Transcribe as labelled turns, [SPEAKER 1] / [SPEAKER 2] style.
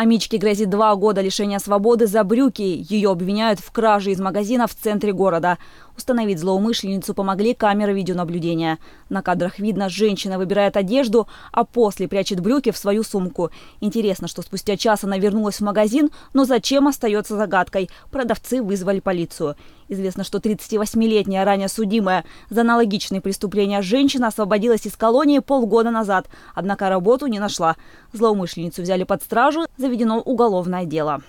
[SPEAKER 1] Амичке грозит два года лишения свободы за брюки. Ее обвиняют в краже из магазина в центре города. Установить злоумышленницу помогли камеры видеонаблюдения. На кадрах видно, женщина выбирает одежду, а после прячет брюки в свою сумку. Интересно, что спустя час она вернулась в магазин, но зачем остается загадкой. Продавцы вызвали полицию. Известно, что 38-летняя ранее судимая за аналогичные преступления женщина освободилась из колонии полгода назад, однако работу не нашла. Злоумышленницу взяли под стражу, заведено уголовное дело.